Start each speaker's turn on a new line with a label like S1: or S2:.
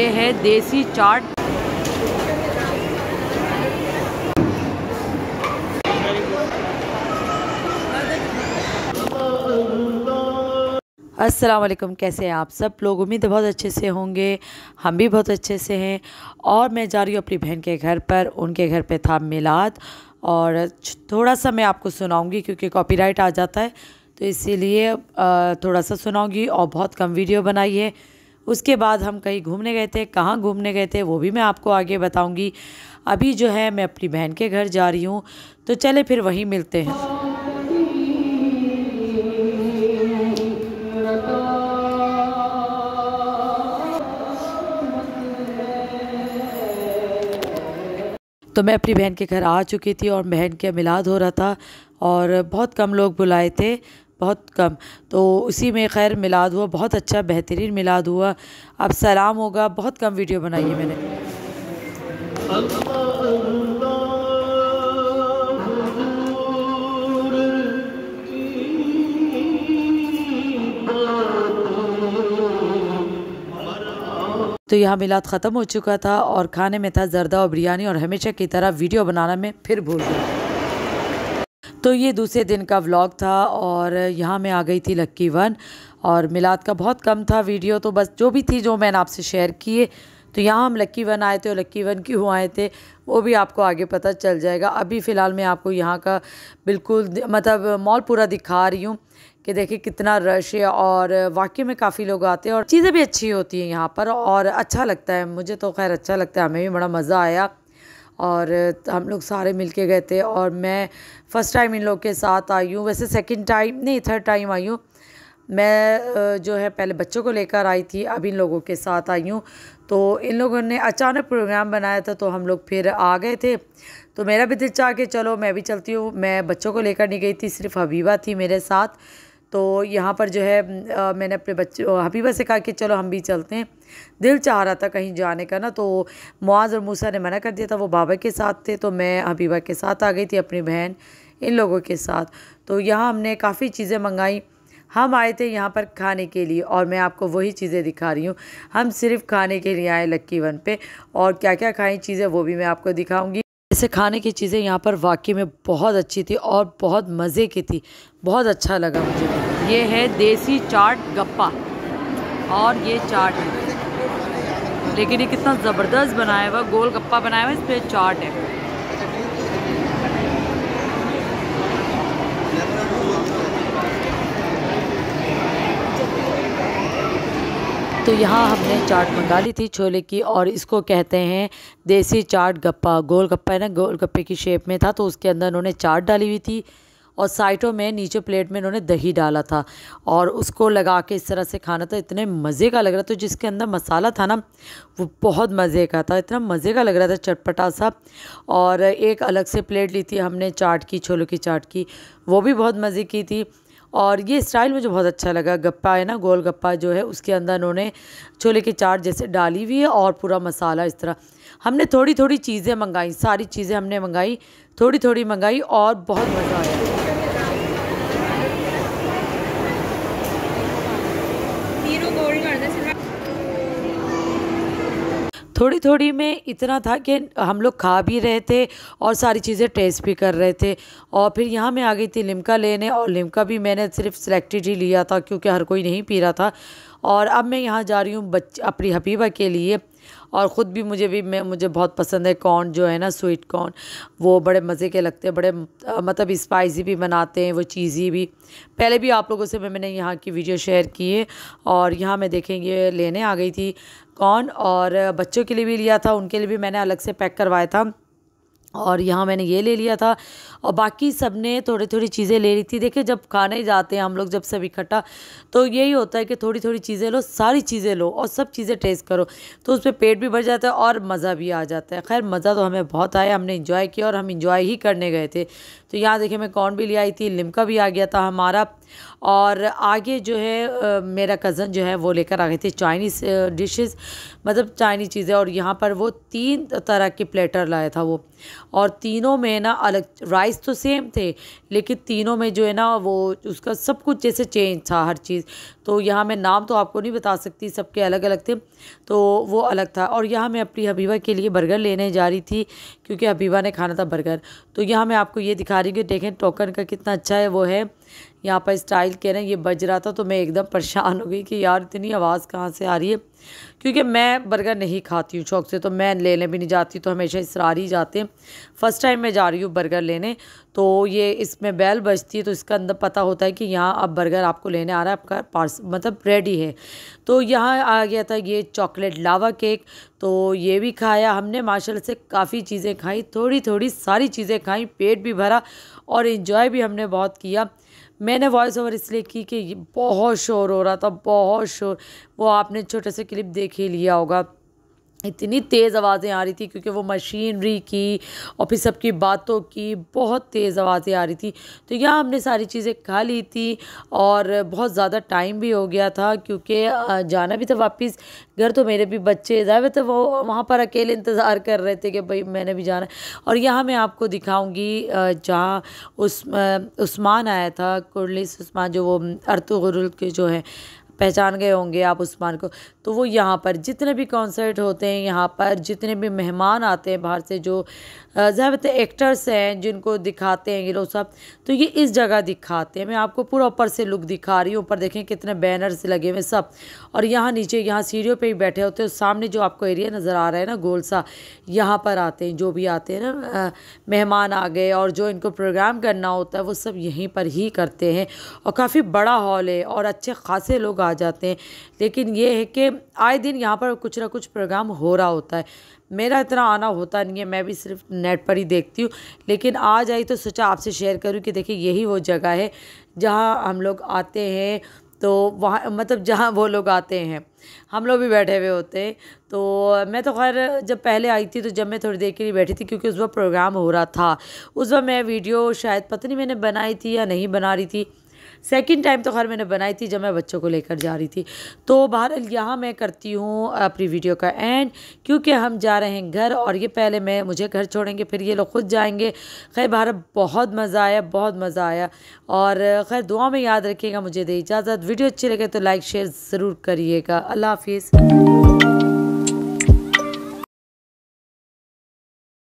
S1: ये है देसी चाट अस्सलाम वालेकुम कैसे हैं आप सब लोग उम्मीद बहुत अच्छे से होंगे हम भी बहुत अच्छे से हैं और मैं जा रही हूँ अपनी बहन के घर पर उनके घर पे था मिलाद और थोड़ा सा मैं आपको सुनाऊंगी क्योंकि कॉपीराइट आ जाता है तो इसीलिए थोड़ा सा सुनाऊंगी और बहुत कम वीडियो बनाई है उसके बाद हम कहीं घूमने गए थे कहाँ घूमने गए थे वो भी मैं आपको आगे बताऊँगी अभी जो है मैं अपनी बहन के घर जा रही हूँ तो चले फिर वहीं मिलते हैं तो मैं अपनी बहन के घर आ चुकी थी और बहन के मिलाद हो रहा था और बहुत कम लोग बुलाए थे बहुत कम तो उसी में खैर मिलाद हुआ बहुत अच्छा बेहतरीन मिलाद हुआ अब सलाम होगा बहुत कम वीडियो बनाई है मैंने तो यहाँ मिलाद ख़त्म हो चुका था और खाने में था ज़रदा और बिरयानी और हमेशा की तरह वीडियो बनाना में फिर भूल गया तो ये दूसरे दिन का व्लॉग था और यहाँ मैं आ गई थी लक्की वन और मिलाद का बहुत कम था वीडियो तो बस जो भी थी जो मैंने आपसे शेयर किए तो यहाँ हम लक्की वन आए थे और लक्की वन क्यों आए थे वो भी आपको आगे पता चल जाएगा अभी फ़िलहाल मैं आपको यहाँ का बिल्कुल मतलब मॉल पूरा दिखा रही हूँ कि देखिए कितना रश है और वाकई में काफ़ी लोग आते हैं और चीज़ें भी अच्छी होती हैं यहाँ पर और अच्छा लगता है मुझे तो खैर अच्छा लगता है हमें भी बड़ा मज़ा आया और हम लोग सारे मिल के गए थे और मैं फ़र्स्ट टाइम इन लोग के साथ आई हूँ वैसे सेकेंड टाइम नहीं थर्ड टाइम आई हूँ मैं जो है पहले बच्चों को लेकर आई थी अब इन लोगों के साथ आई हूँ तो इन लोगों ने अचानक प्रोग्राम बनाया था तो हम लोग फिर आ गए थे तो मेरा भी दिल चाह के चलो मैं भी चलती हूँ मैं बच्चों को लेकर नहीं गई थी सिर्फ हबीबा थी मेरे साथ तो यहाँ पर जो है आ, मैंने अपने बच्चों हबीबा से कहा कि चलो हम भी चलते हैं दिल चाह रहा था कहीं जाने का ना तो मुआज़ और मूसा ने मना कर दिया था वो बाबा के साथ थे तो मैं हबीबा के साथ आ गई थी अपनी बहन इन लोगों के साथ तो यहाँ हमने काफ़ी चीज़ें मंगाई हम आए थे यहाँ पर खाने के लिए और मैं आपको वही चीज़ें दिखा रही हूँ हम सिर्फ खाने के लिए आए लक्की वन पे और क्या क्या खाई चीज़ें वो भी मैं आपको दिखाऊँगी वैसे खाने की चीज़ें यहाँ पर वाकई में बहुत अच्छी थी और बहुत मज़े की थी बहुत अच्छा लगा मुझे ये है देसी चाट गप्पा और ये चाट है लेकिन ये कितना ज़बरदस्त बनाया हुआ गोल गप्पा बनाया हुआ इस पर चाट है तो यहाँ हमने चाट मंगा ली थी छोले की और इसको कहते हैं देसी चाट गप्पा गोल गप्पा है ना गोल गप्पे की शेप में था तो उसके अंदर उन्होंने चाट डाली हुई थी और साइटों में नीचे प्लेट में इन्होंने दही डाला था और उसको लगा के इस तरह से खाना था इतने मज़े का लग रहा था जिसके अंदर मसाला था ना वो बहुत मज़े का था इतना मज़े का लग रहा था चटपटा सा और एक अलग से प्लेट ली थी हमने चाट की छोलों की चाट की वो भी बहुत मज़े की थी और ये स्टाइल मुझे बहुत अच्छा लगा गप्पा है ना गोल गप्पा जो है उसके अंदर उन्होंने छोले की चाट जैसे डाली हुई है और पूरा मसाला इस तरह हमने थोड़ी थोड़ी चीज़ें मंगाई सारी चीज़ें हमने मंगाई थोड़ी थोड़ी मंगाई और बहुत मज़ा आया थोड़ी थोड़ी में इतना था कि हम लोग खा भी रहे थे और सारी चीज़ें टेस्ट भी कर रहे थे और फिर यहाँ मैं आ गई थी लिमका लेने और लिमका भी मैंने सिर्फ सेलेक्टेड ही लिया था क्योंकि हर कोई नहीं पी रहा था और अब मैं यहाँ जा रही हूँ बच अपनी हबीबा के लिए और ख़ुद भी मुझे भी मैं मुझे बहुत पसंद है कॉर्न जो है ना स्वीट कॉर्न वो बड़े मज़े के लगते हैं बड़े मतलब स्पाइसी भी बनाते हैं वो चीज़ी भी पहले भी आप लोगों से मैं मैंने यहाँ की वीडियो शेयर की है और यहाँ मैं देखेंगे लेने आ गई थी कॉर्न और बच्चों के लिए भी लिया था उनके लिए भी मैंने अलग से पैक करवाया था और यहाँ मैंने ये ले लिया था और बाकी सब ने थोड़ी थोड़ी चीज़ें ले ली थी देखिए जब खाने जाते हैं हम लोग जब सब इकट्ठा तो यही होता है कि थोड़ी थोड़ी चीज़ें लो सारी चीज़ें लो और सब चीज़ें टेस्ट करो तो उस पर पेट भी भर जाता है और मज़ा भी आ जाता है खैर मज़ा तो हमें बहुत आया हमने इंजॉय किया और हम इंजॉय ही करने गए थे तो यहाँ देखिए मैं कौन भी ले आई थी लिमका भी आ गया था हमारा और आगे जो है मेरा कज़न जो है वो लेकर आ गए थे चाइनीज़ डिशेस मतलब चाइनीज़ चीज़ें और यहाँ पर वो तीन तरह के प्लेटर लाया था वो और तीनों में ना अलग राइस तो सेम थे लेकिन तीनों में जो है ना वो उसका सब कुछ जैसे चेंज था हर चीज़ तो यहाँ मैं नाम तो आपको नहीं बता सकती सबके अलग अलग थे तो वो अलग था और यहाँ मैं अपनी हबीबा के लिए बर्गर लेने जा रही थी क्योंकि हबीबा ने खाना था बर्गर तो यहाँ मैं आपको ये दिखा रही हूँ कि देखें टोकन का कितना अच्छा है वो है यहाँ पर स्टाइल कह रहे हैं ये बज रहा था तो मैं एकदम परेशान हो गई कि यार इतनी आवाज़ कहाँ से आ रही है क्योंकि मैं बर्गर नहीं खाती हूँ शौक से तो मैं लेने भी नहीं जाती तो हमेशा इसरार ही जाते हैं फ़र्स्ट टाइम मैं जा रही हूँ बर्गर लेने तो ये इसमें बैल बजती है तो इसका अंदर पता होता है कि यहाँ अब बर्गर आपको लेने आ रहा है आपका पार्स मतलब रेडी है तो यहाँ आ गया था ये चॉकलेट लावा केक तो ये भी खाया हमने माशा से काफ़ी चीज़ें खाई थोड़ी थोड़ी सारी चीज़ें खाई पेट भी भरा और इन्जॉय भी हमने बहुत किया मैंने वॉइस ओवर इसलिए की कि बहुत शोर हो रहा था बहुत शोर वो आपने छोटे से क्लिप देख ही लिया होगा इतनी तेज़ आवाज़ें आ रही थी क्योंकि वो मशीनरी की और फिर सबकी बातों की बहुत तेज़ आवाज़ें आ रही थी तो यहाँ हमने सारी चीज़ें खा ली थी और बहुत ज़्यादा टाइम भी हो गया था क्योंकि जाना भी था वापस घर तो मेरे भी बच्चे तो वो वहाँ पर अकेले इंतज़ार कर रहे थे कि भाई मैंने भी जाना और यहाँ मैं आपको दिखाऊँगी जहाँ उस्मान आया था कुरलिस उस्मान जो वो अर्तुगरुल के जो है पहचान गए होंगे आप उस्मान को तो वो यहाँ पर जितने भी कॉन्सर्ट होते हैं यहाँ पर जितने भी मेहमान आते हैं बाहर से जो ज़्यादातर एक्टर्स हैं जिनको दिखाते हैं ये लोग सब तो ये इस जगह दिखाते हैं मैं आपको पूरा ऊपर से लुक दिखा रही हूँ ऊपर देखें कितने बैनर्स लगे हुए सब और यहाँ नीचे यहाँ सीढ़ियों पर ही बैठे होते हैं सामने जो आपको एरिया नज़र आ रहा है ना गोल सा यहाँ पर आते हैं जो भी आते हैं ना मेहमान आ गए और जो इनको प्रोग्राम करना होता है वो सब यहीं पर ही करते हैं और काफ़ी बड़ा हॉल है और अच्छे खासे लोग आ जाते हैं लेकिन ये है कि आए दिन यहाँ पर कुछ ना कुछ प्रोग्राम हो रहा होता है मेरा इतना आना होता नहीं है मैं भी सिर्फ नेट पर ही देखती हूँ लेकिन आज आई तो सोचा आपसे शेयर करूँ कि देखिए यही वो जगह है जहाँ हम लोग आते हैं तो वहाँ मतलब जहाँ वो लोग आते हैं हम लोग भी बैठे हुए होते हैं तो मैं तो खैर जब पहले आई थी तो जब मैं थोड़ी देर के लिए बैठी थी क्योंकि उस वक्त प्रोग्राम हो रहा था उस वक्त मैं वीडियो शायद पता नहीं मैंने बनाई थी या नहीं बना रही थी सेकेंड टाइम तो खैर मैंने बनाई थी जब मैं बच्चों को लेकर जा रही थी तो बहरहाल यहाँ मैं करती हूँ अपनी वीडियो का एंड क्योंकि हम जा रहे हैं घर और ये पहले मैं मुझे घर छोड़ेंगे फिर ये लोग खुद जाएंगे खैर बाहर बहुत मज़ा आया बहुत मज़ा आया और खैर दुआ में याद रखिएगा मुझे दे इजाज़त वीडियो अच्छी लगे तो लाइक शेयर ज़रूर करिएगा अल्लाह हाफिज़